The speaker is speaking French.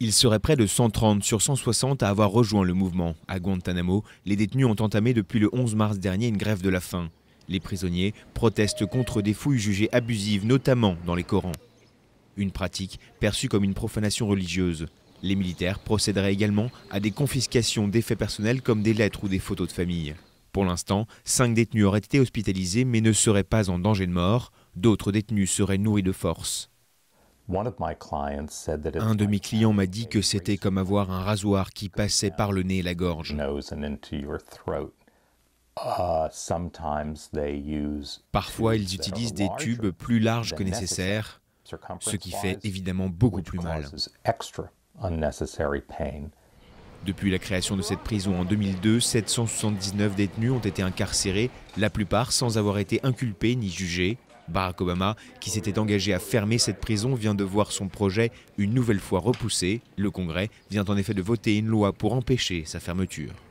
Il serait près de 130 sur 160 à avoir rejoint le mouvement. À Guantanamo, les détenus ont entamé depuis le 11 mars dernier une grève de la faim. Les prisonniers protestent contre des fouilles jugées abusives, notamment dans les Corans. Une pratique perçue comme une profanation religieuse. Les militaires procéderaient également à des confiscations d'effets personnels comme des lettres ou des photos de famille. Pour l'instant, cinq détenus auraient été hospitalisés mais ne seraient pas en danger de mort. D'autres détenus seraient nourris de force. Un de mes clients m'a dit que c'était comme avoir un rasoir qui passait par le nez et la gorge. Uh, Parfois, ils utilisent des tubes plus larges que nécessaire, ce qui fait évidemment beaucoup plus mal. Depuis la création de cette prison en 2002, 779 détenus ont été incarcérés, la plupart sans avoir été inculpés ni jugés. Barack Obama, qui s'était engagé à fermer cette prison, vient de voir son projet une nouvelle fois repoussé. Le Congrès vient en effet de voter une loi pour empêcher sa fermeture.